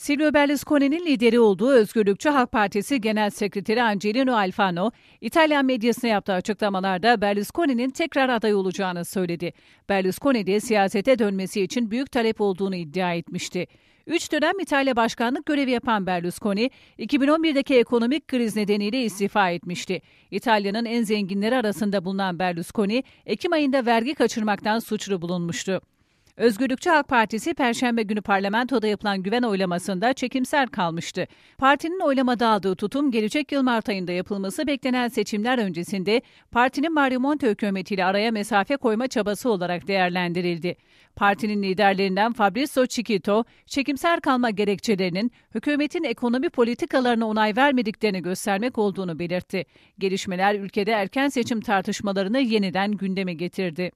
Silvio Berlusconi'nin lideri olduğu Özgürlükçü Halk Partisi Genel Sekreteri Angelino Alfano, İtalyan medyasına yaptığı açıklamalarda Berlusconi'nin tekrar aday olacağını söyledi. Berlusconi de siyasete dönmesi için büyük talep olduğunu iddia etmişti. Üç dönem İtalya başkanlık görevi yapan Berlusconi, 2011'deki ekonomik kriz nedeniyle istifa etmişti. İtalya'nın en zenginleri arasında bulunan Berlusconi, Ekim ayında vergi kaçırmaktan suçlu bulunmuştu. Özgürlükçü Halk Partisi Perşembe günü parlamentoda yapılan güven oylamasında çekimser kalmıştı. Partinin oylamada aldığı tutum gelecek yıl Mart ayında yapılması beklenen seçimler öncesinde partinin Mario Monte hükümetiyle araya mesafe koyma çabası olarak değerlendirildi. Partinin liderlerinden Fabrizio Chiquito, çekimser kalma gerekçelerinin hükümetin ekonomi politikalarına onay vermediklerini göstermek olduğunu belirtti. Gelişmeler ülkede erken seçim tartışmalarını yeniden gündeme getirdi.